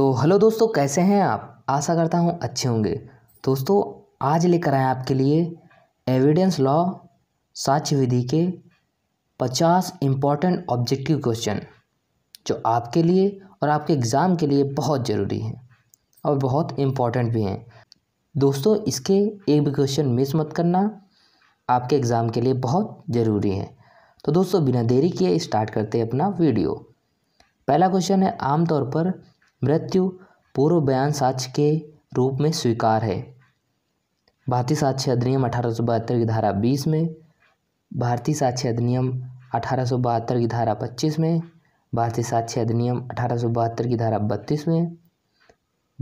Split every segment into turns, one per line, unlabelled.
तो हेलो दोस्तों कैसे हैं आप आशा करता हूँ अच्छे होंगे दोस्तों आज लेकर आए आपके लिए एविडेंस लॉ साक्ष्य विधि के पचास इम्पॉर्टेंट ऑब्जेक्टिव क्वेश्चन जो आपके लिए और आपके एग्ज़ाम के लिए बहुत ज़रूरी हैं और बहुत इम्पॉर्टेंट भी हैं दोस्तों इसके एक भी क्वेश्चन मिस मत करना आपके एग्ज़ाम के लिए बहुत ज़रूरी हैं तो दोस्तों बिना देरी किए स्टार्ट करते हैं अपना वीडियो पहला क्वेश्चन है आमतौर पर मृत्यु पूर्व बयान साक्ष्य के रूप में स्वीकार है भारतीय साक्ष्य अधिनियम अठारह सौ बहत्तर की धारा बीस में भारतीय साक्ष्य अधिनियम अठारह सौ बहत्तर की धारा पच्चीस में भारतीय साक्ष्य अधिनियम अठारह सौ बहत्तर की धारा बत्तीस में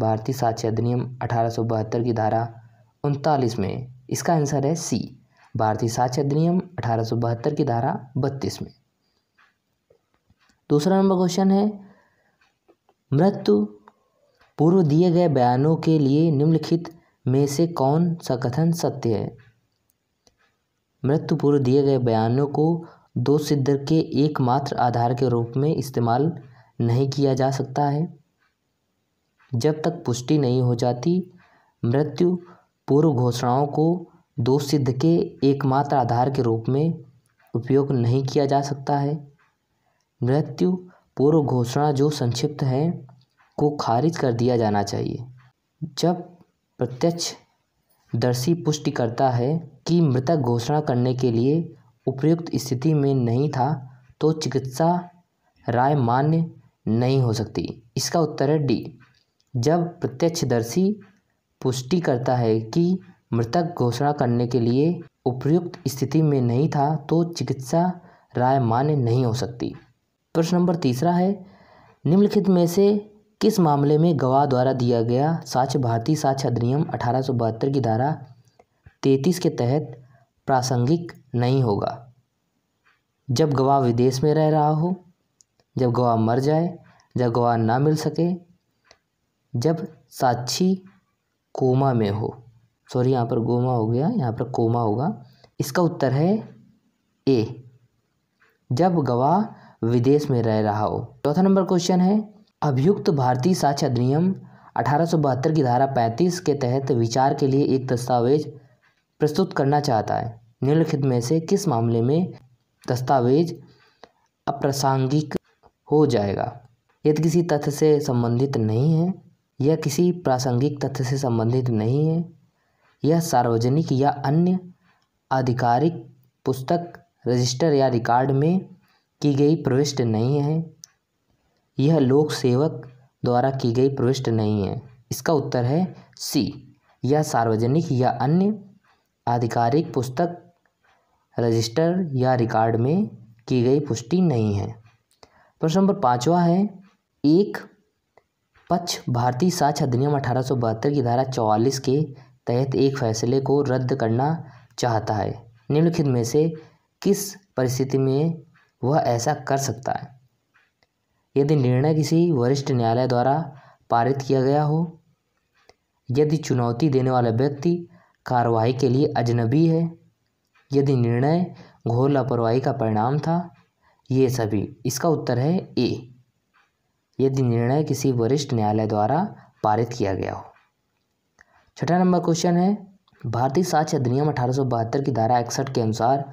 भारतीय साक्ष्य अधिनियम अठारह सौ बहत्तर की धारा उनतालीस में इसका आंसर है सी भारतीय साक्ष्य अधिनियम अठारह सौ बहत्तर की धारा बत्तीस में दूसरा नंबर क्वेश्चन है मृत्यु पूर्व दिए गए बयानों के लिए निम्नलिखित में से कौन सा कथन सत्य है मृत्यु पूर्व दिए गए बयानों को दो सिद्ध के एकमात्र आधार के रूप में इस्तेमाल नहीं किया जा सकता है जब तक पुष्टि नहीं हो जाती मृत्यु पूर्व घोषणाओं को दो सिद्ध के एकमात्र आधार के रूप में उपयोग नहीं किया जा सकता है मृत्यु पूर्व घोषणा जो संक्षिप्त है को खारिज कर दिया जाना चाहिए जब प्रत्यक्ष दर्शी पुष्टि करता है कि मृतक घोषणा करने के लिए उपयुक्त स्थिति में नहीं था तो चिकित्सा राय मान्य नहीं हो सकती इसका उत्तर है डी जब प्रत्यक्षदर्शी पुष्टि करता है कि मृतक घोषणा करने के लिए उपयुक्त स्थिति में नहीं था तो चिकित्सा राय मान्य नहीं हो सकती प्रश्न नंबर तीसरा है निम्नलिखित में से किस मामले में गवाह द्वारा दिया गया साक्ष्य भारतीय साक्ष्य अधिनियम अठारह की धारा तैतीस के तहत प्रासंगिक नहीं होगा जब गवाह विदेश में रह रहा हो जब गवाह मर जाए जब गवाह ना मिल सके जब साक्षी कोमा में हो सॉरी यहाँ पर गोमा हो गया यहाँ पर कोमा होगा इसका उत्तर है ए जब गवाह विदेश में रह रहा हो चौथा नंबर क्वेश्चन है अभियुक्त भारतीय साक्ष्य अधिनियम अठारह की धारा 35 के तहत विचार के लिए एक दस्तावेज प्रस्तुत करना चाहता है निम्नलिखित में से किस मामले में दस्तावेज अप्रासंगिक हो जाएगा यदि तो किसी तथ्य से संबंधित नहीं है या किसी प्रासंगिक तथ्य से संबंधित नहीं है यह सार्वजनिक या अन्य आधिकारिक पुस्तक रजिस्टर या रिकॉर्ड में की गई प्रविष्ट नहीं है यह लोक सेवक द्वारा की गई प्रविष्ट नहीं है इसका उत्तर है सी यह सार्वजनिक या अन्य आधिकारिक पुस्तक रजिस्टर या रिकॉर्ड में की गई पुष्टि नहीं है प्रश्न नंबर पाँचवा है एक पक्ष भारतीय साक्ष्य अधिनियम अठारह सौ बहत्तर की धारा चौवालीस के तहत एक फैसले को रद्द करना चाहता है निम्नलिखित में से किस परिस्थिति में वह ऐसा कर सकता है यदि निर्णय किसी वरिष्ठ न्यायालय द्वारा पारित किया गया हो यदि चुनौती देने वाला व्यक्ति कार्रवाई के लिए अजनबी है यदि निर्णय घोर लापरवाही का परिणाम था ये सभी इसका उत्तर है ए यदि निर्णय किसी वरिष्ठ न्यायालय द्वारा पारित किया गया हो छठा नंबर क्वेश्चन है भारतीय साक्ष्य अधिनियम अठारह की धारा इकसठ के अनुसार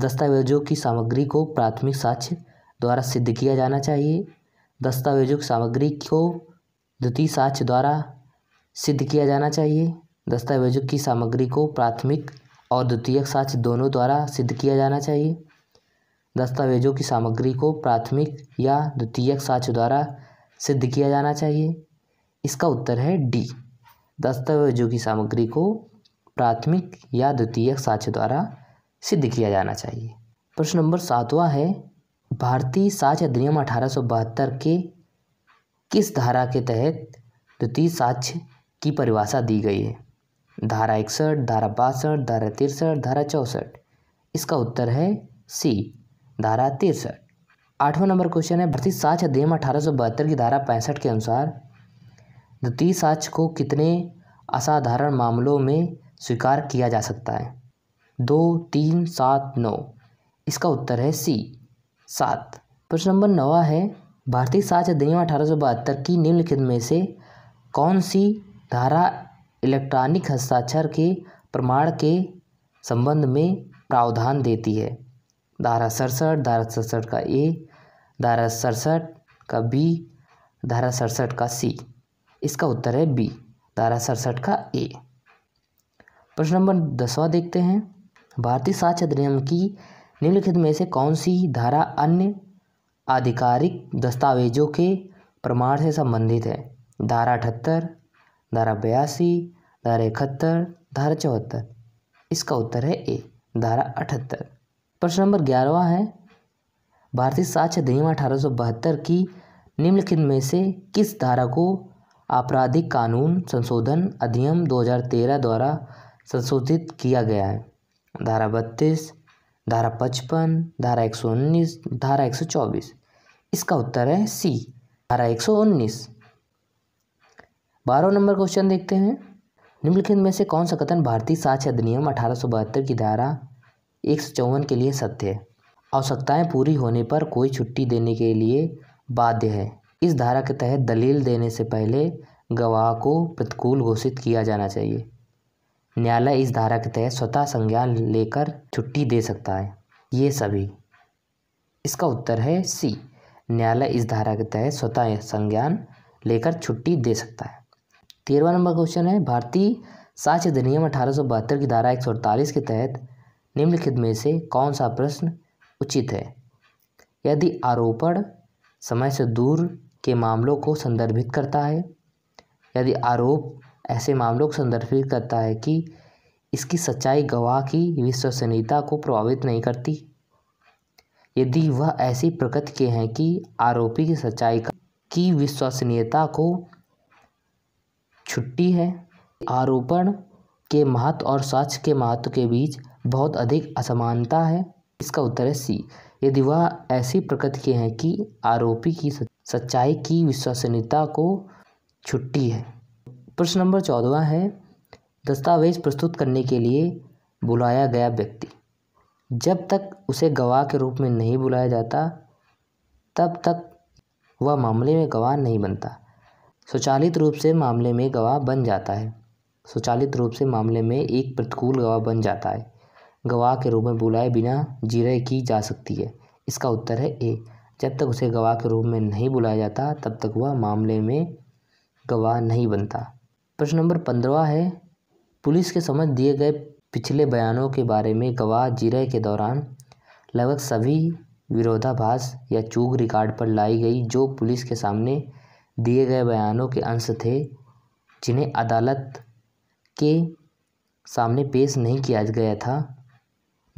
दस्तावेज़ों की सामग्री को प्राथमिक साक्ष्य द्वारा सिद्ध किया जाना चाहिए दस्तावेज़ों की सामग्री को द्वितीय साक्ष्य द्वारा सिद्ध किया जाना चाहिए दस्तावेज़ों की सामग्री को प्राथमिक और द्वितीय साक्ष्य दोनों द्वारा सिद्ध किया जाना चाहिए दस्तावेज़ों की सामग्री को प्राथमिक या द्वितीय साक्ष्य द्वारा सिद्ध किया जाना चाहिए इसका उत्तर है डी दस्तावेज़ों की सामग्री को प्राथमिक या द्वितीय साक्ष्य द्वारा सिद्ध किया जाना चाहिए प्रश्न नंबर सातवां है भारतीय साक्ष्य अधिनियम अठारह के किस धारा के तहत द्वितीय साक्ष्य की परिभाषा दी गई है धारा इकसठ धारा बासठ धारा तिरसठ धारा चौंसठ इसका उत्तर है सी धारा तिरसठ आठवां नंबर क्वेश्चन है भारतीय साक्ष्य अधिनियम अठारह की धारा पैंसठ के अनुसार द्वितीय साक्ष्य को कितने असाधारण मामलों में स्वीकार किया जा सकता है दो तीन सात नौ इसका उत्तर है सी सात प्रश्न नंबर नवा है भारतीय साक्ष्य अधिनियम अठारह सौ बहत्तर की निम्नलिखित में से कौन सी धारा इलेक्ट्रॉनिक हस्ताक्षर के प्रमाण के संबंध में प्रावधान देती है धारा सड़सठ धारा सड़सठ का ए धारा सड़सठ का बी धारा सड़सठ का सी इसका उत्तर है बी धारा सड़सठ का ए प्रश्न नंबर दसवा देखते हैं भारतीय साक्ष्य अधिनियम की निम्नलिखित में से कौन सी धारा अन्य आधिकारिक दस्तावेजों के प्रमाण से संबंधित है धारा अठहत्तर धारा बयासी धारा इकहत्तर धारा चौहत्तर इसका उत्तर है ए धारा अठहत्तर प्रश्न नंबर ग्यारहवा है भारतीय साक्ष्य अधिनियम अठारह की निम्नलिखित में से किस धारा को आपराधिक कानून संशोधन अधिनियम 2013 द्वारा संशोधित किया गया है धारा बत्तीस धारा पचपन धारा एक सौ उन्नीस धारा एक सौ चौबीस इसका उत्तर है सी धारा एक सौ उन्नीस बारह नंबर क्वेश्चन देखते हैं निम्नलिखित में से कौन सा कथन भारतीय साक्ष्य अधिनियम अठारह सौ बहत्तर की धारा एक सौ चौवन के लिए सत्य है आवश्यकताएं पूरी होने पर कोई छुट्टी देने के लिए बाध्य है इस धारा के तहत दलील देने से पहले गवाह को प्रतिकूल घोषित किया जाना चाहिए न्यायालय इस धारा के तहत स्वतः संज्ञान लेकर छुट्टी दे सकता है ये सभी इसका उत्तर है सी न्यायालय इस धारा के तहत स्वतः संज्ञान लेकर छुट्टी दे सकता है तेरहवा नंबर क्वेश्चन है भारतीय साक्ष्य अधिनियम अठारह सौ बहत्तर की धारा एक सौ अड़तालीस के तहत निम्नलिखित में से कौन सा प्रश्न उचित है यदि आरोपण समय से दूर के मामलों को संदर्भित करता है यदि आरोप ऐसे मामलों को संदर्भित करता है कि इसकी सच्चाई गवाह की विश्वसनीयता को प्रभावित नहीं करती यदि वह ऐसी प्रकृति के हैं कि आरोपी की सच्चाई का की विश्वसनीयता को छुट्टी है आरोपण के महत्व और साक्ष्य के महत्व के बीच बहुत अधिक असमानता है इसका उत्तर है सी यदि वह ऐसी प्रकृति के हैं कि आरोपी की सच्चाई की विश्वसनीयता को छुट्टी है प्रश्न नंबर चौदवा है दस्तावेज प्रस्तुत करने के लिए बुलाया गया व्यक्ति जब तक उसे गवाह के रूप में नहीं बुलाया जाता तब तक वह मामले में गवाह नहीं बनता स्वचालित रूप से मामले में गवाह बन जाता है स्वचालित रूप से मामले में एक प्रतिकूल गवाह बन जाता है गवाह के रूप में बुलाए बिना जिरह की जा सकती है इसका उत्तर है ए जब तक उसे गवाह के रूप में नहीं बुलाया जाता तब तक वह मामले में गवाह नहीं बनता प्रश्न नंबर पंद्रवा है पुलिस के समझ दिए गए पिछले बयानों के बारे में गवाह जिरह के दौरान लगभग सभी विरोधाभास या चूक रिकॉर्ड पर लाई गई जो पुलिस के सामने दिए गए बयानों के अंश थे जिन्हें अदालत के सामने पेश नहीं किया गया था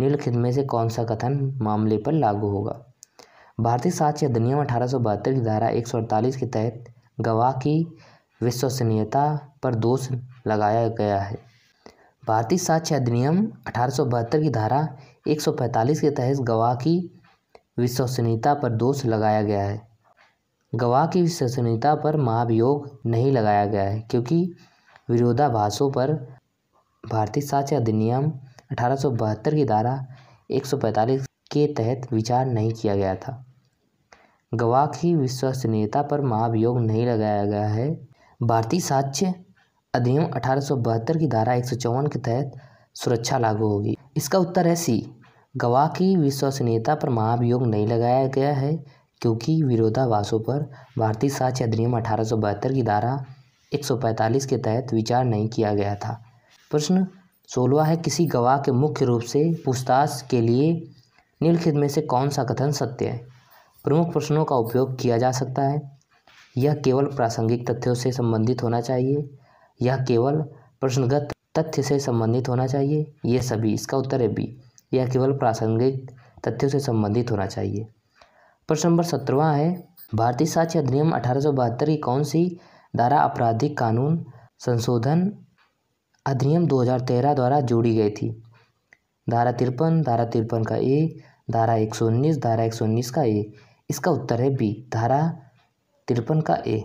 निम्नलिखित में से कौन सा कथन मामले पर लागू होगा भारतीय साक्ष्य अधिनियम अठारह की धारा अड़तालीस के तहत गवाह की विश्वसनीयता पर दोष लगाया गया है भारतीय साक्ष्य अधिनियम अठारह की धारा 145 के तहत गवाह की विश्वसनीयता पर दोष लगाया गया है गवाह की विश्वसनीयता पर महाभियोग नहीं लगाया गया है क्योंकि विरोधाभासों पर भारतीय साक्ष्य अधिनियम अठारह की धारा 145 के तहत विचार नहीं किया गया था गवाह की विश्वसनीयता पर महाभियोग नहीं लगाया गया है भारतीय साक्ष्य अधिनियम अठारह की धारा एक के तहत सुरक्षा लागू होगी इसका उत्तर है सी गवाह की विश्वसनीयता पर महाभियोग नहीं लगाया गया है क्योंकि विरोधाभासों पर भारतीय साक्ष्य अधिनियम अठारह की धारा 145 के तहत विचार नहीं किया गया था प्रश्न सोलवा है किसी गवाह के मुख्य रूप से पूछताछ के लिए निम्नलिखित में से कौन सा कथन सत्य है प्रमुख प्रश्नों का उपयोग किया जा सकता है यह केवल प्रासंगिक तथ्यों से संबंधित होना चाहिए यह केवल प्रश्नगत तथ्य से संबंधित होना चाहिए यह सभी इसका उत्तर है बी यह केवल प्रासंगिक तथ्यों से संबंधित होना चाहिए प्रश्न नंबर सत्रवा है भारतीय साक्ष्य अधिनियम अठारह की कौन सी धारा आपराधिक कानून संशोधन अधिनियम 2013 द्वारा जोड़ी गई थी धारा तिरपन धारा तिरपन का ए धारा 119 धारा 119 का ए इसका उत्तर है बी धारा तिरपन का ए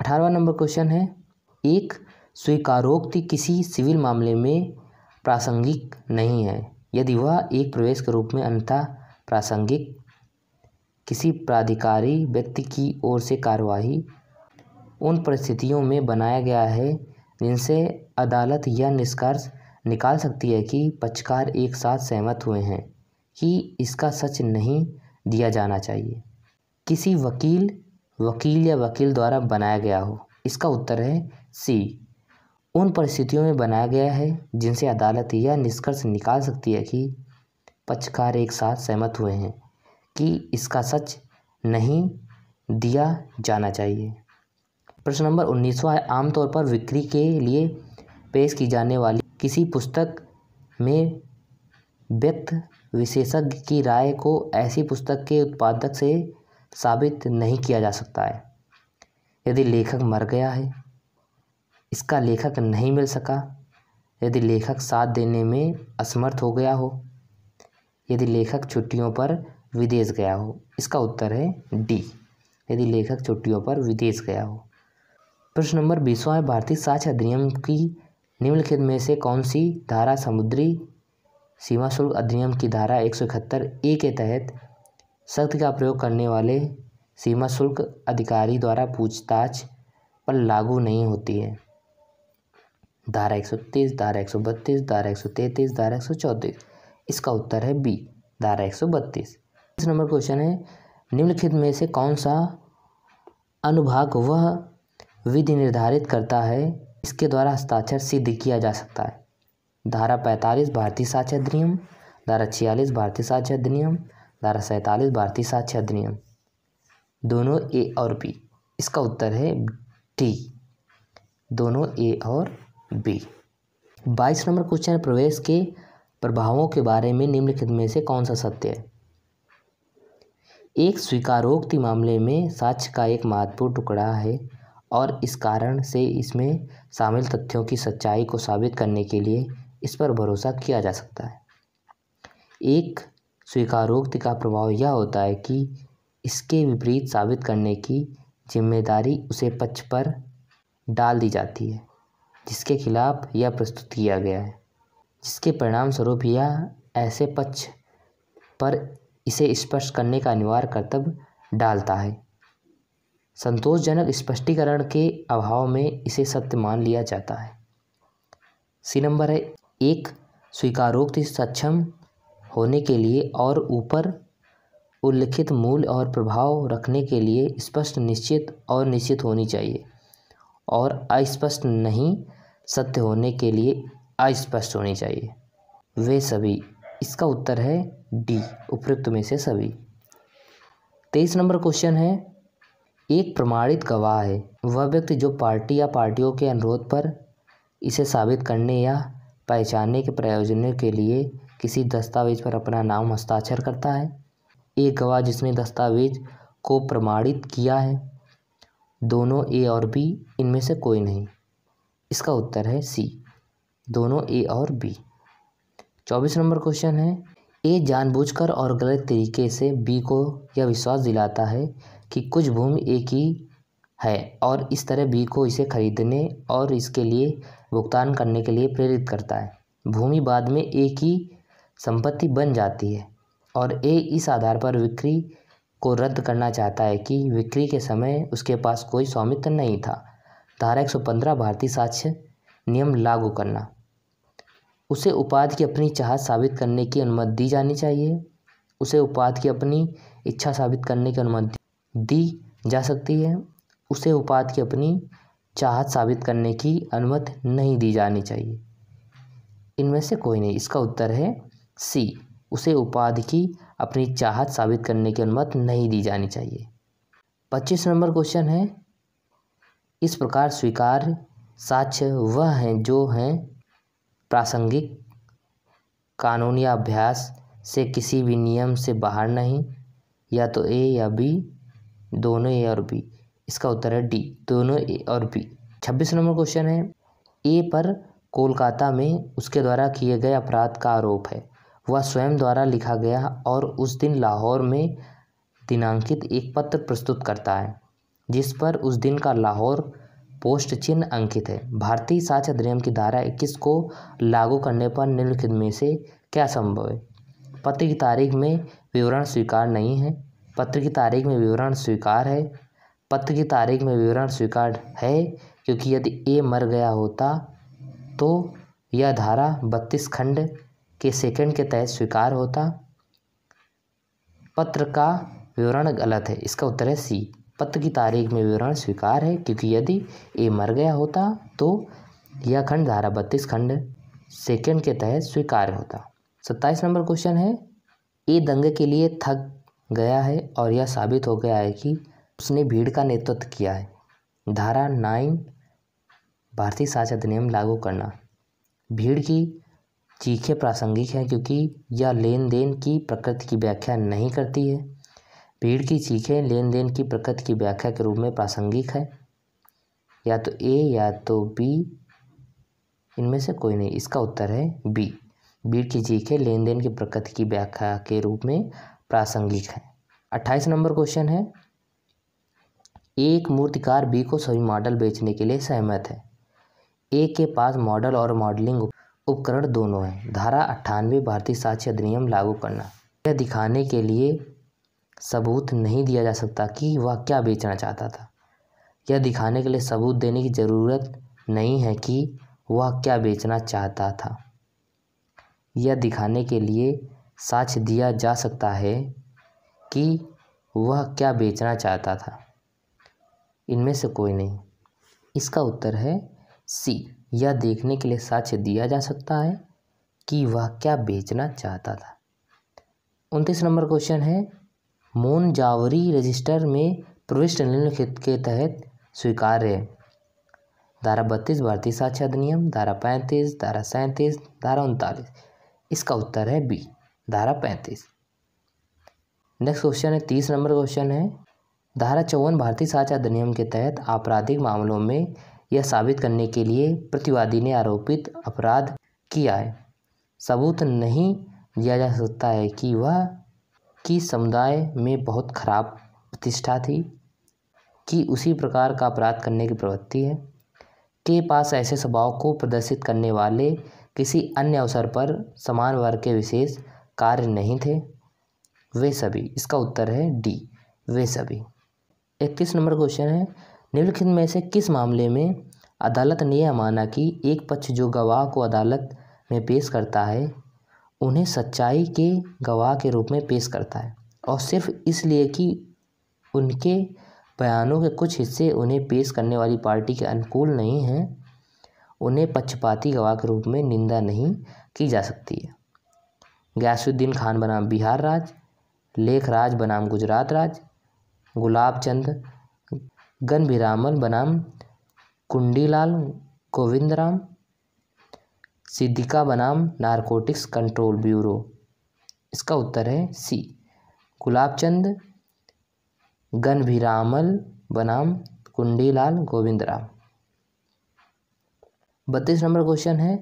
अठारहवा नंबर क्वेश्चन है एक स्वीकारोक्ति किसी सिविल मामले में प्रासंगिक नहीं है यदि वह एक प्रवेश के रूप में अन्यथा प्रासंगिक किसी प्राधिकारी व्यक्ति की ओर से कार्यवाही उन परिस्थितियों में बनाया गया है जिनसे अदालत यह निष्कर्ष निकाल सकती है कि पक्षकार एक साथ सहमत हुए हैं कि इसका सच नहीं दिया जाना चाहिए किसी वकील वकील या वकील द्वारा बनाया गया हो इसका उत्तर है सी उन परिस्थितियों में बनाया गया है जिनसे अदालत यह निष्कर्ष निकाल सकती है कि पक्षकार एक साथ सहमत हुए हैं कि इसका सच नहीं दिया जाना चाहिए प्रश्न नंबर उन्नीसवा है आमतौर पर बिक्री के लिए पेश की जाने वाली किसी पुस्तक में व्यक्त विशेषज्ञ की राय को ऐसी पुस्तक के उत्पादक से साबित नहीं किया जा सकता है यदि लेखक मर गया है इसका लेखक नहीं मिल सका यदि लेखक साथ देने में असमर्थ हो गया हो यदि लेखक छुट्टियों पर विदेश गया हो इसका उत्तर है डी यदि लेखक छुट्टियों पर विदेश गया हो प्रश्न नंबर बीसवा है भारतीय साक्ष अधिनियम की निम्नलिखित में से कौन सी धारा समुद्री सीमा शुल्क अधिनियम की धारा एक सौ इकहत्तर ए के तहत शक्ति का प्रयोग करने वाले सीमा शुल्क अधिकारी द्वारा पूछताछ पर लागू नहीं होती है धारा एक सौ तीस धारा एक सौ बत्तीस धारा एक सौ तैंतीस धारा एक सौ चौंतीस इसका उत्तर है बी धारा एक सौ बत्तीस नंबर क्वेश्चन है निम्नलिखित में से कौन सा अनुभाग वह विधि निर्धारित करता है इसके द्वारा हस्ताक्षर सिद्ध किया जा सकता है धारा पैंतालीस भारतीय साक्ष्य अधिनियम धारा छियालीस भारतीय साक्ष्य अधिनियम धारा सैंतालीस भारतीय साक्ष्य अधिनियम दोनों ए और बी इसका उत्तर है डी दोनों ए और बी बाईस नंबर क्वेश्चन प्रवेश के प्रभावों के बारे में निम्नलिखित में से कौन सा सत्य है एक स्वीकारोक्ति मामले में साक्ष्य का एक महत्वपूर्ण टुकड़ा है और इस कारण से इसमें शामिल तथ्यों की सच्चाई को साबित करने के लिए इस पर भरोसा किया जा सकता है एक स्वीकारोक्ति का प्रभाव यह होता है कि इसके विपरीत साबित करने की जिम्मेदारी उसे पक्ष पर डाल दी जाती है जिसके खिलाफ यह प्रस्तुत किया गया है जिसके परिणामस्वरूप यह ऐसे पक्ष पर इसे स्पष्ट करने का अनिवार्य कर्तव्य डालता है संतोषजनक स्पष्टीकरण के अभाव में इसे सत्य मान लिया जाता है सी नंबर है एक स्वीकारोक्ति सक्षम होने के लिए और ऊपर उल्लिखित मूल और प्रभाव रखने के लिए स्पष्ट निश्चित और निश्चित होनी चाहिए और अस्पष्ट नहीं सत्य होने के लिए अस्पष्ट होनी चाहिए वे सभी इसका उत्तर है डी उपयुक्त में से सभी तेईस नंबर क्वेश्चन है एक प्रमाणित गवाह है वह व्यक्ति जो पार्टी या पार्टियों के अनुरोध पर इसे साबित करने या पहचानने के प्रयोजनों के लिए किसी दस्तावेज़ पर अपना नाम हस्ताक्षर करता है एक गवाह जिसने दस्तावेज़ को प्रमाणित किया है दोनों ए और बी इनमें से कोई नहीं इसका उत्तर है सी दोनों ए और बी चौबीस नंबर क्वेश्चन है ए जानबूझकर और गलत तरीके से बी को यह विश्वास दिलाता है कि कुछ भूमि ए की है और इस तरह बी को इसे खरीदने और इसके लिए भुगतान करने के लिए प्रेरित करता है भूमि बाद में ए की संपत्ति बन जाती है और ए इस आधार पर विक्री को रद्द करना चाहता है कि विक्री के समय उसके पास कोई स्वामित्व नहीं था धारा एक सौ पंद्रह भारतीय साक्ष्य नियम लागू करना उसे उपाधि की अपनी चाहत साबित करने की अनुमति दी जानी चाहिए उसे उपाध की अपनी इच्छा साबित करने की अनुमति दी जा सकती है उसे उपाध की अपनी चाहत साबित करने की अनुमति नहीं दी जानी चाहिए इनमें से कोई नहीं इसका उत्तर है सी उसे उपाधि की अपनी चाहत साबित करने की अनुमति नहीं दी जानी चाहिए पच्चीस नंबर क्वेश्चन है इस प्रकार स्वीकार साक्ष्य वह हैं जो हैं प्रासंगिक कानून या अभ्यास से किसी भी नियम से बाहर नहीं या तो ए या बी दोनों ए और बी इसका उत्तर है डी दोनों ए और बी छब्बीस नंबर क्वेश्चन है ए पर कोलकाता में उसके द्वारा किए गए अपराध का आरोप है वह स्वयं द्वारा लिखा गया और उस दिन लाहौर में दिनांकित एक पत्र प्रस्तुत करता है जिस पर उस दिन का लाहौर पोस्ट चिन्ह अंकित है भारतीय साक्ष अधिनियम की धारा इक्कीस को लागू करने पर निम्नलिखित में से क्या संभव है पत्र की तारीख में विवरण स्वीकार नहीं है पत्र की तारीख में विवरण स्वीकार है पत्र की तारीख में विवरण स्वीकार है क्योंकि यदि ए मर गया होता तो यह धारा बत्तीस खंड के सेकंड के तहत स्वीकार होता पत्र का विवरण गलत है इसका उत्तर है सी पत्र की तारीख में विवरण स्वीकार है क्योंकि यदि ए मर गया होता तो यह खंड धारा बत्तीस खंड सेकंड के तहत स्वीकार होता सत्ताईस नंबर क्वेश्चन है ए दंगे के लिए थक गया है और यह साबित हो गया है कि उसने भीड़ का नेतृत्व किया है धारा नाइन भारतीय शासन अधिनियम लागू करना भीड़ की चीखें प्रासंगिक हैं क्योंकि यह लेन देन की प्रकृति की व्याख्या नहीं करती है भीड़ की चीखें लेन देन की प्रकृति की व्याख्या के रूप में प्रासंगिक है या तो ए या तो बी इनमें से कोई नहीं इसका उत्तर है बी भीड़ की चीखें लेन देन की प्रकृति की व्याख्या के रूप में प्रासंगिक है अट्ठाईस नंबर क्वेश्चन है एक मूर्तिकार बी को सभी मॉडल बेचने के लिए सहमत है ए के पास मॉडल और मॉडलिंग उपकरण दोनों हैं धारा अट्ठानवे भारतीय साक्ष्य अधिनियम लागू करना यह दिखाने के लिए सबूत नहीं दिया जा सकता कि वह क्या बेचना चाहता था यह दिखाने के लिए सबूत देने की ज़रूरत नहीं है कि वह क्या बेचना चाहता था यह दिखाने के लिए साक्ष्य दिया जा सकता है कि वह क्या बेचना चाहता था इनमें से कोई नहीं इसका उत्तर है सी यह देखने के लिए साक्ष्य दिया जा सकता है कि वह क्या बेचना चाहता था उनतीस नंबर क्वेश्चन है मोन जावरी रजिस्टर में प्रविष्ट निम्नलिखित के तहत स्वीकार्य है धारा बत्तीस भारतीय साक्ष्य अधिनियम धारा पैंतीस धारा सैंतीस धारा उनतालीस इसका उत्तर है बी धारा पैंतीस नेक्स्ट क्वेश्चन है तीस नंबर क्वेश्चन है धारा चौवन भारतीय साक्ष्य अधिनियम के तहत आपराधिक मामलों में यह साबित करने के लिए प्रतिवादी ने आरोपित अपराध किया है सबूत नहीं दिया जा सकता है कि वह कि समुदाय में बहुत खराब प्रतिष्ठा थी कि उसी प्रकार का अपराध करने की प्रवृत्ति है के पास ऐसे स्वभाव को प्रदर्शित करने वाले किसी अन्य अवसर पर समान वर्ग के विशेष कार्य नहीं थे वे सभी इसका उत्तर है डी वे सभी इकतीस नंबर क्वेश्चन है निम्नलिखित में से किस मामले में अदालत ने यह माना कि एक पक्ष जो गवाह को अदालत में पेश करता है उन्हें सच्चाई के गवाह के रूप में पेश करता है और सिर्फ इसलिए कि उनके बयानों के कुछ हिस्से उन्हें पेश करने वाली पार्टी के अनुकूल नहीं हैं उन्हें पक्षपाती गवाह के रूप में निंदा नहीं की जा सकती है गयासुद्दीन खान बनाम बिहार राज लेख राज बनाम गुजरात राज गुलाब चंद गन बनाम कुंडीलाल गोविंदराम सिद्धिका बनाम नारकोटिक्स कंट्रोल ब्यूरो इसका उत्तर है सी गुलाबचंद गनभीरामल बनाम कुंडीलाल गोविंदराम बत्तीस नंबर क्वेश्चन है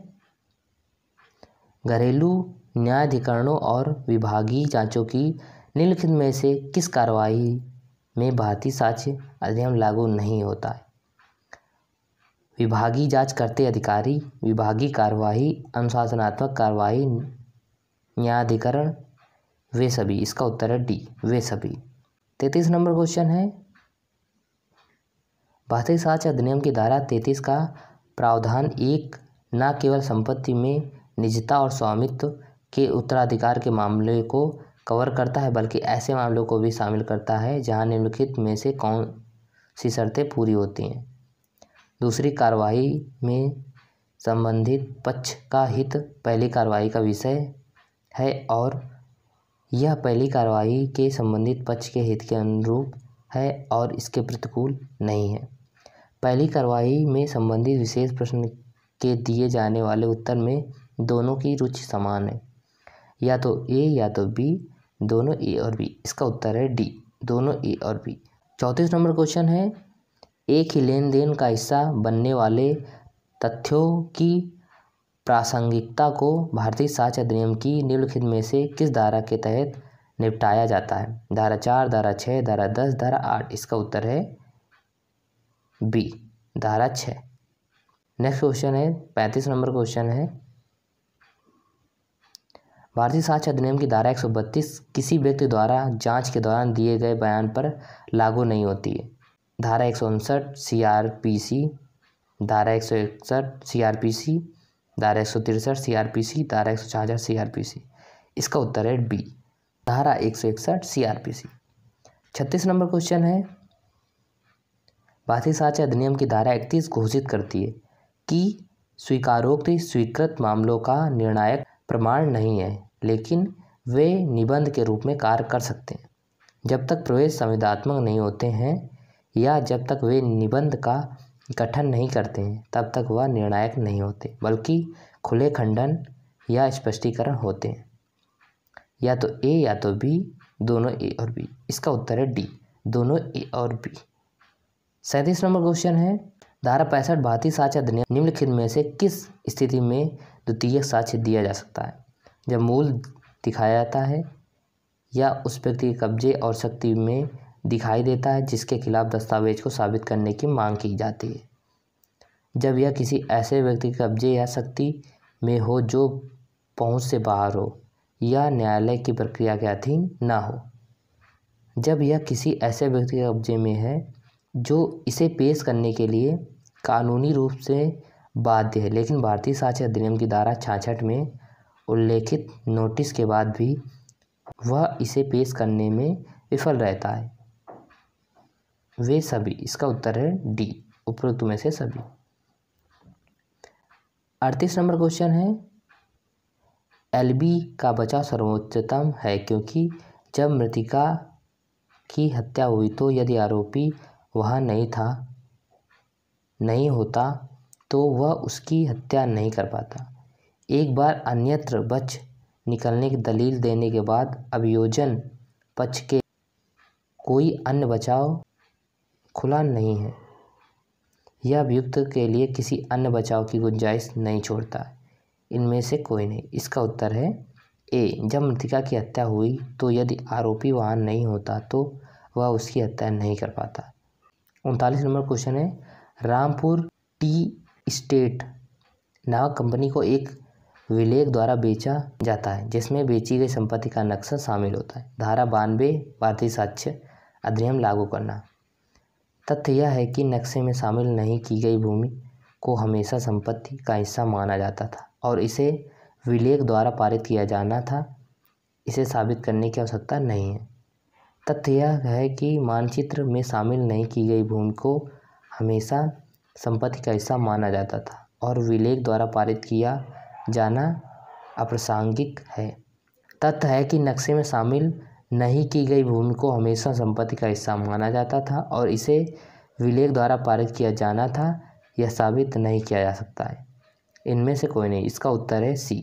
घरेलू न्यायाधिकरणों और विभागीय जांचों की निम्नलिखित में से किस कार्रवाई में भारतीय साक्ष्य अधिनियम लागू नहीं होता है विभागीय जांच करते अधिकारी विभागीय कार्यवाही अनुशासनात्मक कार्यवाही न्यायाधिकरण वे सभी इसका उत्तर है डी वे सभी तैतीस नंबर क्वेश्चन है भारतीय साक्ष अधिनियम की धारा तैतीस का प्रावधान एक न केवल संपत्ति में निजता और स्वामित्व के उत्तराधिकार के मामले को कवर करता है बल्कि ऐसे मामलों को भी शामिल करता है जहां निम्नलिखित में से कौन सी शर्तें पूरी होती हैं दूसरी कार्रवाई में संबंधित पक्ष का हित पहली कार्रवाई का विषय है और यह पहली कार्रवाई के संबंधित पक्ष के हित के अनुरूप है और इसके प्रतिकूल नहीं है पहली कार्रवाई में संबंधित विशेष प्रश्न के दिए जाने वाले उत्तर में दोनों की रुचि समान है या तो ए या तो बी दोनों ए और बी इसका उत्तर है डी दोनों ए और बी चौंतीस नंबर क्वेश्चन है एक ही लेन देन का हिस्सा बनने वाले तथ्यों की प्रासंगिकता को भारतीय साक्ष्य अधिनियम की निम्नलिखित में से किस धारा के तहत निपटाया जाता है धारा चार धारा छः धारा दस धारा आठ इसका उत्तर है बी धारा छः नेक्स्ट क्वेश्चन है पैंतीस नंबर क्वेश्चन है भारतीय साक्ष्य अधिनियम की धारा एक सौ बत्तीस किसी व्यक्ति द्वारा जांच के दौरान दिए गए बयान पर लागू नहीं होती है धारा एक सौ उनसठ सी आर पी सी धारा एक सौ इकसठ सी आर पी सी धारा एक सौ तिरसठ सी आर पी सी धारा एक सौ छियासठ सी आर पी सी इसका उत्तर है बी धारा एक सौ इकसठ सी आर पी सी छत्तीस नंबर क्वेश्चन है भारतीय साक्ष अधिनियम की धारा इकतीस घोषित करती है कि स्वीकारोक्ति स्वीकृत मामलों का निर्णायक प्रमाण नहीं है लेकिन वे निबंध के रूप में कार्य कर सकते हैं जब तक प्रवेश संविधात्मक नहीं होते हैं या जब तक वे निबंध का गठन नहीं करते हैं तब तक वह निर्णायक नहीं होते बल्कि खुले खंडन या स्पष्टीकरण होते हैं या तो ए या तो बी दोनों ए और बी इसका उत्तर है डी दोनों ए और बी सैंतीस नंबर क्वेश्चन है धारा पैंसठ भारतीय साक्ष्य अधिनियम निम्नलिखित में से किस स्थिति में द्वितीय साक्ष्य दिया जा सकता है जब मूल दिखाया जाता है या उस व्यक्ति के कब्जे और शक्ति में दिखाई देता है जिसके खिलाफ दस्तावेज को साबित करने की मांग की जाती है जब यह किसी ऐसे व्यक्ति के कब्जे या शक्ति में हो जो पहुंच से बाहर हो या न्यायालय की प्रक्रिया के अधीन ना हो जब यह किसी ऐसे व्यक्ति के कब्जे में है जो इसे पेश करने के लिए कानूनी रूप से बाध्य है लेकिन भारतीय साक्ष्य अधिनियम की धारा छाछठ में उल्लेखित नोटिस के बाद भी वह इसे पेश करने में विफल रहता है वे सभी इसका उत्तर है डी उपरोक्त में से सभी अड़तीस नंबर क्वेश्चन है एल बी का बचाव सर्वोच्चतम है क्योंकि जब मृतिका की हत्या हुई तो यदि आरोपी वहाँ नहीं था नहीं होता तो वह उसकी हत्या नहीं कर पाता एक बार अन्यत्र बच निकलने की दलील देने के बाद अभियोजन पक्ष के कोई अन्य बचाव खुला नहीं है यह अभियुक्त के लिए किसी अन्य बचाव की गुंजाइश नहीं छोड़ता इनमें से कोई नहीं इसका उत्तर है ए जब मृतिका की हत्या हुई तो यदि आरोपी वाहन नहीं होता तो वह उसकी हत्या नहीं कर पाता उनतालीस नंबर क्वेश्चन है रामपुर टी स्टेट नामक कंपनी को एक विलेख द्वारा बेचा जाता है जिसमें बेची गई संपत्ति का नक्शा शामिल होता है धारा बानवे भारतीय साक्ष्य अधिनियम लागू करना तथ्य यह है कि नक्शे में शामिल नहीं की गई भूमि को हमेशा संपत्ति का हिस्सा माना जाता था और इसे विलेख द्वारा पारित किया जाना था इसे साबित करने की आवश्यकता नहीं है तथ्य यह है कि मानचित्र में शामिल नहीं की गई भूमि को हमेशा संपत्ति का हिस्सा माना जाता था और विलेख द्वारा पारित किया जाना अप्रासंगिक है तथ्य है कि नक्शे में शामिल नहीं की गई भूमि को हमेशा संपत्ति का हिस्सा माना जाता था और इसे विलेख द्वारा पारित किया जाना था यह साबित नहीं किया जा सकता है इनमें से कोई नहीं इसका उत्तर है सी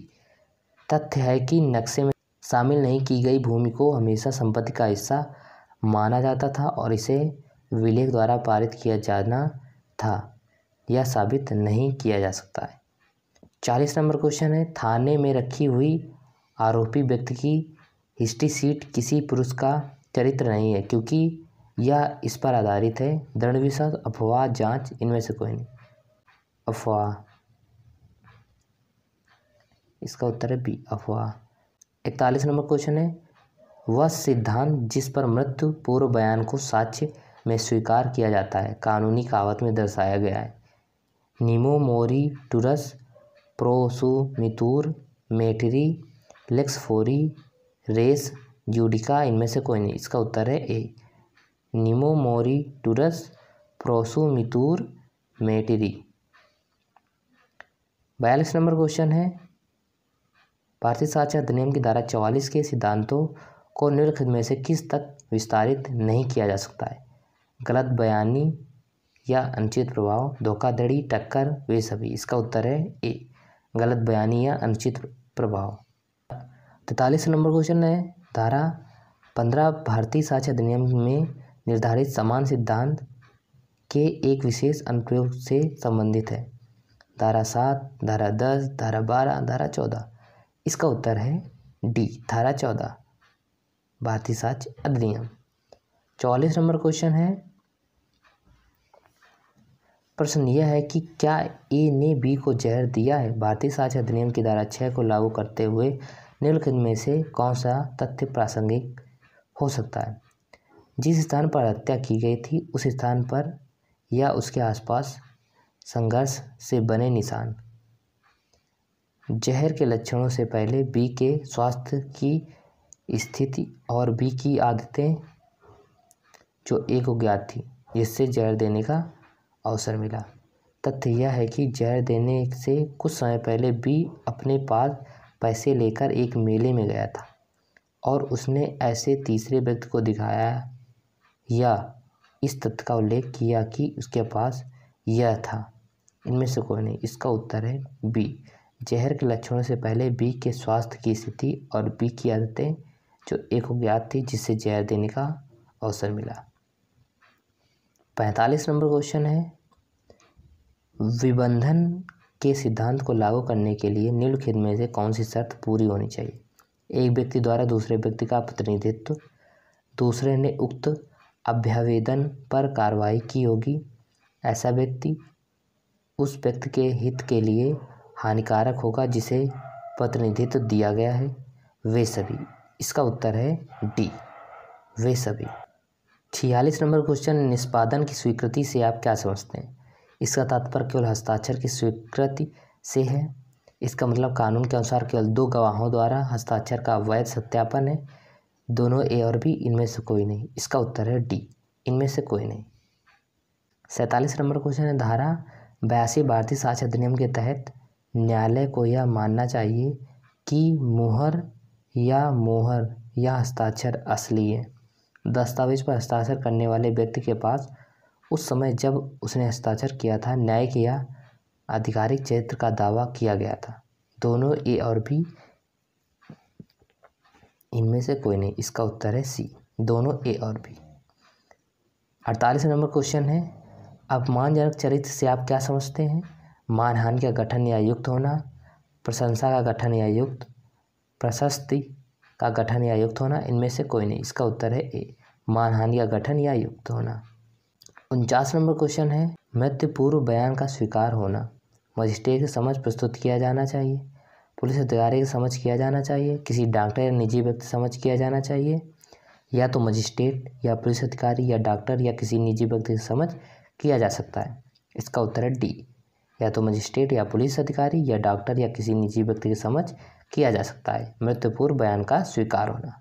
तथ्य है कि नक्शे में शामिल नहीं की गई भूमि को हमेशा संपत्ति का हिस्सा माना जाता था और इसे विलेख द्वारा पारित किया जाना था यह साबित नहीं किया जा सकता है चालीस नंबर क्वेश्चन है थाने में रखी हुई आरोपी व्यक्ति की हिस्ट्री सीट किसी पुरुष का चरित्र नहीं है क्योंकि यह इस पर आधारित है दृढ़ विश्वास अफवाह जांच इनमें से कोई नहीं अफवाह इसका उत्तर है बी अफवाह इकतालीस नंबर क्वेश्चन है वह सिद्धांत जिस पर मृत्यु पूर्व बयान को साक्ष्य में स्वीकार किया जाता है कानूनी कहावत में दर्शाया गया है नीमो मोरी टूरस प्रोसुमितूर मेटरी लेक्सफोरी रेस जूडिका इनमें से कोई नहीं इसका उत्तर है ए टूरस प्रोसोमितूर मेटिरी बयालीस नंबर क्वेश्चन है भारतीय साक्षर अधिनियम की धारा चवालीस के सिद्धांतों को निम्नलिखित में से किस तक विस्तारित नहीं किया जा सकता है गलत बयानी या अनुचित प्रभाव धोखाधड़ी टक्कर वे सभी इसका उत्तर है ए गलत बयानी या अनुचित प्रभाव तैतालीस नंबर क्वेश्चन है धारा पंद्रह भारतीय साक्ष्य अधिनियम में निर्धारित समान सिद्धांत के एक विशेष अनुप्रयोग से संबंधित है धारा सात धारा दस धारा बारह धारा चौदह इसका उत्तर है डी धारा चौदह भारतीय साक्ष्य अधिनियम चौलीस नंबर क्वेश्चन है प्रश्न यह है कि क्या ए ने बी को जहर दिया है भारतीय साक्ष्य अधिनियम की धारा छः को लागू करते हुए निम्नलिखित में से कौन सा तथ्य प्रासंगिक हो सकता है जिस स्थान पर हत्या की गई थी उस स्थान पर या उसके आसपास संघर्ष से बने निशान जहर के लक्षणों से पहले बी के स्वास्थ्य की स्थिति और बी की आदतें जो एक को ज्ञात थी जिससे जहर देने का अवसर मिला तथ्य यह है कि जहर देने से कुछ समय पहले बी अपने पास पैसे लेकर एक मेले में गया था और उसने ऐसे तीसरे व्यक्ति को दिखाया या इस तथ्य का उल्लेख किया कि उसके पास यह था इनमें से कोई नहीं इसका उत्तर है बी जहर के लक्षणों से पहले बी के स्वास्थ्य की स्थिति और बी की आदतें जो एक ज्ञात थी जिससे जहर देने का अवसर मिला पैंतालीस नंबर क्वेश्चन है विबंधन के सिद्धांत को लागू करने के लिए निम्नलिखित में से कौन सी शर्त पूरी होनी चाहिए एक व्यक्ति द्वारा दूसरे व्यक्ति का प्रतिनिधित्व दूसरे ने उक्त अभ्यावेदन पर कार्रवाई की होगी ऐसा व्यक्ति उस व्यक्ति के हित के लिए हानिकारक होगा जिसे प्रतिनिधित्व दिया गया है वे सभी इसका उत्तर है डी वे सभी छियालीस नंबर क्वेश्चन निष्पादन की स्वीकृति से आप क्या समझते हैं इसका तात्पर्य केवल हस्ताक्षर की स्वीकृति से है इसका मतलब कानून के अनुसार केवल दो गवाहों द्वारा हस्ताक्षर का अवैध सत्यापन है दोनों ए और बी इनमें से कोई नहीं इसका उत्तर है डी इनमें से कोई नहीं सैंतालीस नंबर क्वेश्चन है धारा बयासी भारतीय साक्ष्य अधिनियम के तहत न्यायालय को यह मानना चाहिए कि मोहर या मोहर या हस्ताक्षर असली है दस्तावेज पर हस्ताक्षर करने वाले व्यक्ति के पास उस समय जब उसने हस्ताक्षर किया था न्यायिक या आधिकारिक चरित्र का दावा किया गया था दोनों ए और बी इनमें से कोई नहीं इसका उत्तर है सी दोनों ए और बी अड़तालीस नंबर क्वेश्चन है अपमानजनक चरित्र से आप क्या समझते हैं मानहानि का गठन या युक्त होना प्रशंसा का गठन या युक्त प्रशस्ति का गठन या युक्त होना इनमें से कोई नहीं इसका उत्तर है ए मानहानि का गठन या युक्त होना उनचास नंबर क्वेश्चन है मृत्यु पूर्व बयान का स्वीकार होना मजिस्ट्रेट की समझ प्रस्तुत किया जाना चाहिए पुलिस अधिकारी की समझ किया जाना चाहिए किसी डॉक्टर या निजी व्यक्ति समझ किया जाना चाहिए या तो मजिस्ट्रेट या पुलिस अधिकारी या डॉक्टर या किसी निजी व्यक्ति की समझ किया जा सकता है इसका उत्तर है डी या तो मजिस्ट्रेट या पुलिस अधिकारी या डॉक्टर या किसी निजी व्यक्ति की समझ किया जा सकता है मृत्युपूर्व बयान का स्वीकार होना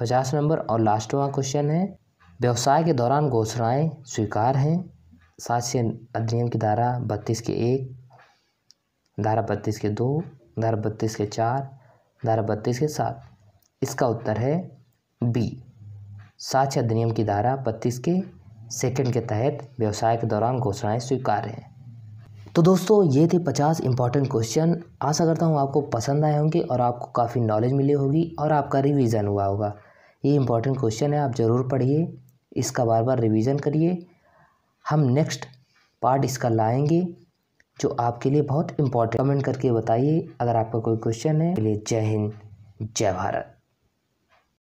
पचास नंबर और लास्ट वाला क्वेश्चन है व्यवसाय के दौरान घोषणाएँ स्वीकार हैं शासकीय अधिनियम की धारा बत्तीस के एक धारा बत्तीस के दो धारा बत्तीस के चार धारा बत्तीस के सात इसका उत्तर है बी साक्ष्य अधिनियम की धारा बत्तीस के सेकंड के तहत व्यवसाय के दौरान घोषणाएं स्वीकार हैं तो दोस्तों ये थे पचास इंपॉर्टेंट क्वेश्चन आशा करता हूँ आपको पसंद आए होंगे और आपको काफ़ी नॉलेज मिली होगी और आपका रिवीजन हुआ होगा ये इंपॉर्टेंट क्वेश्चन है आप ज़रूर पढ़िए इसका बार बार रिवीजन करिए हम नेक्स्ट पार्ट इसका लाएंगे जो आपके लिए बहुत इम्पोर्टेंट कमेंट करके बताइए अगर आपका कोई क्वेश्चन है जय हिंद जय भारत